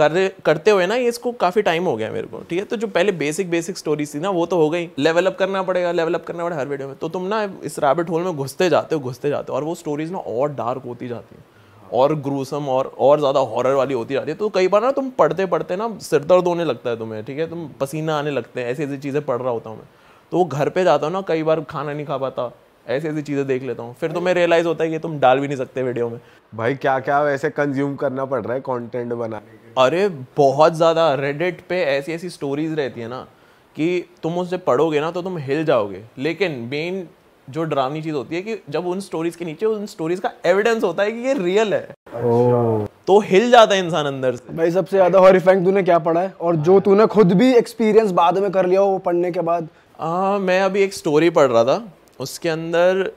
कर करते हुए ना ये इसको काफ़ी टाइम हो गया मेरे को ठीक है तो जो पहले बेसिक बेसिक स्टोरीज थी ना वो तो हो गई लेवल अप करना पड़ेगा लेवल अप करना पड़ेगा हर वीडियो में तो तुम ना इस रैबिट होल में घुसते जाते हो घुसते जाते हो और वो स्टोरीज ना और डार्क होती जाती है और ग्रूसम और और ज़्यादा हॉरर वाली होती जाती है तो कई बार ना तुम पढ़ते पढ़ते ना सिर दर्द होने लगता है तुम्हें ठीक है तुम पसीना आने लगते हैं ऐसी ऐसी चीज़ें पढ़ रहा होता हूँ मैं तो वो घर पे जाता हूँ ना कई बार खाना नहीं खा पाता ऐसी ऐसी चीज़ें देख लेता हूँ फिर तो मैं रियलाइज़ होता है कि तुम डाल भी नहीं सकते वीडियो में भाई क्या क्या वैसे कंज्यूम करना पड़ रहा है कॉन्टेंट बना अरे बहुत ज़्यादा रेडिट पे ऐसी ऐसी स्टोरीज रहती है ना कि तुम उससे पढ़ोगे ना तो तुम हिल जाओगे लेकिन मेन जो डरावनी चीज़ होती है कि जब उन स्टोरीज के नीचे उन स्टोरीज का एविडेंस होता है कि ये रियल है अच्छा। तो हिल जाता है इंसान अंदर से भाई सबसे ज्यादा हॉरिफाइंग तूने क्या पढ़ा है और जो तूने खुद भी एक्सपीरियंस बाद में कर लिया हो वो पढ़ने के बाद आ, हाँ, मैं अभी एक स्टोरी पढ़ रहा था उसके अंदर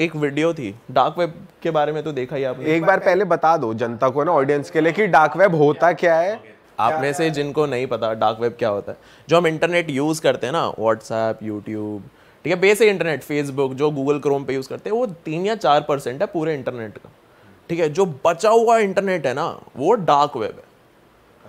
एक वीडियो थी डार्क वेब के बारे में तो देखा ही आपने एक बार पहले बता दो जनता को ना ऑडियंस के लिए कि डार्क वेब होता क्या है आप में से जिनको नहीं पता डार्क वेब क्या होता है जो हम इंटरनेट यूज़ करते हैं ना व्हाट्सएप यूट्यूब ठीक है बेसिक इंटरनेट फेसबुक जो गूगल क्रोम पे यूज़ करते हैं वो तीन या चार परसेंट है पूरे इंटरनेट का ठीक है जो बचा हुआ इंटरनेट है ना वो डार्क वेब है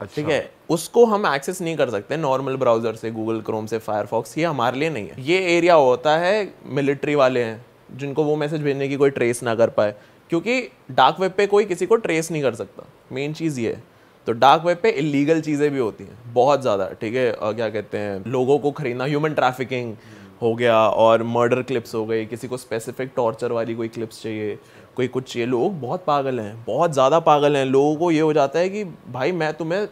ठीक अच्छा। है उसको हम एक्सेस नहीं कर सकते नॉर्मल ब्राउजर से गूगल क्रोम से फायरफॉक्स ये हमारे लिए नहीं है ये एरिया होता है मिलिट्री वाले हैं जिनको वो मैसेज भेजने की कोई ट्रेस ना कर पाए क्योंकि डार्क वेब पे कोई किसी को ट्रेस नहीं कर सकता मेन चीज़ ये है तो डार्क वेब पे इलीगल चीज़ें भी होती हैं बहुत ज़्यादा ठीक है क्या कहते हैं लोगों को खरीदना ह्यूमन ट्रैफिकिंग हो गया और मर्डर क्लिप्स हो गई किसी को स्पेसिफिक टॉर्चर वाली कोई क्लिप्स चाहिए कोई कुछ चाहिए लोग बहुत पागल हैं बहुत ज़्यादा पागल हैं लोगों को ये हो जाता है कि भाई मैं तुम्हें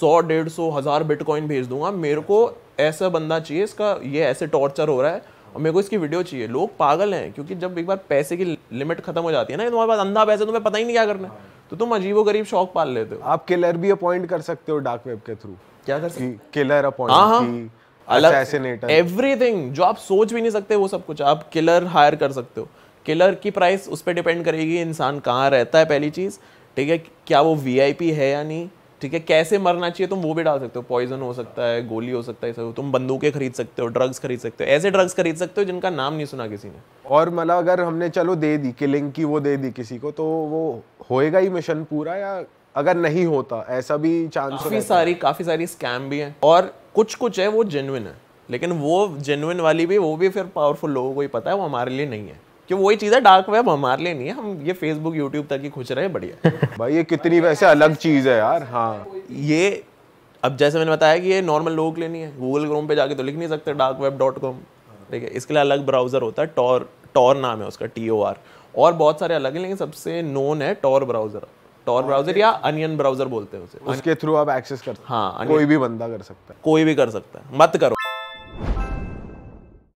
सौ डेढ़ सौ हज़ार बिटकॉइन भेज दूंगा मेरे को ऐसा बंदा चाहिए इसका ये ऐसे टॉर्चर हो रहा है और मेरे को इसकी वीडियो चाहिए लोग पागल हैं क्योंकि जब एक बार पैसे की लिमिट खत्म हो जाती है ना तुम्हारे पास अंधा पैसे तुम्हें पता ही नहीं क्या करना है तो तुम अजीबो गरीब शौक पाल लेते हो आप किलर भी अपॉइंट कर सकते हो डार्क वेब के थ्रू क्या कर सकते किलर अपॉइंट अलग एवरीथिंग जो आप सोच भी नहीं सकते वो सब कुछ आप किलर हायर कर सकते हो किलर की प्राइस उस पर डिपेंड करेगी इंसान कहाँ रहता है पहली चीज़ ठीक है क्या वो वीआईपी है या नहीं ठीक है कैसे मरना चाहिए तुम वो भी डाल सकते हो पॉइजन हो सकता है गोली हो सकता है सब तुम बंदूकें खरीद सकते हो ड्रग्स खरीद सकते हो ऐसे ड्रग्स खरीद सकते हो जिनका नाम नहीं सुना किसी ने और मतलब अगर हमने चलो दे दी किलिंग की वो दे दी किसी को तो वो होएगा ही मिशन पूरा या अगर नहीं होता ऐसा भी चांस काफ़ी सारी काफ़ी सारी स्कैम भी है और कुछ कुछ है वो जेनुइन है लेकिन वो जेनुइन वाली भी वो भी फिर पावरफुल लोगों को ही पता है वो हमारे लिए नहीं है क्यों वही चीज़ है डार्क वेब हमारे लिए नहीं है हम ये फेसबुक यूट्यूब तक ही खुश रहे बढ़िया भाई ये कितनी वैसे अलग चीज़ है यार हाँ ये अब जैसे मैंने बताया कि ये नॉर्मल लोगों के लिए नहीं है गूगल क्रोम पे जाके तो लिख नहीं सकते डार्क वेब डॉट कॉम ठीक है इसके लिए अलग ब्राउज़र होता है टॉर टॉर नाम है उसका टी ओ आर और बहुत सारे अलग हैं लेकिन सबसे नोन है टॉर ब्राउज़र टॉर ब्राउजर या अनियन ब्राउजर बोलते हैं उसे उसके थ्रू आप एक्सेस कर हाँ कोई भी बंदा कर सकता है कोई भी कर सकता है मत करो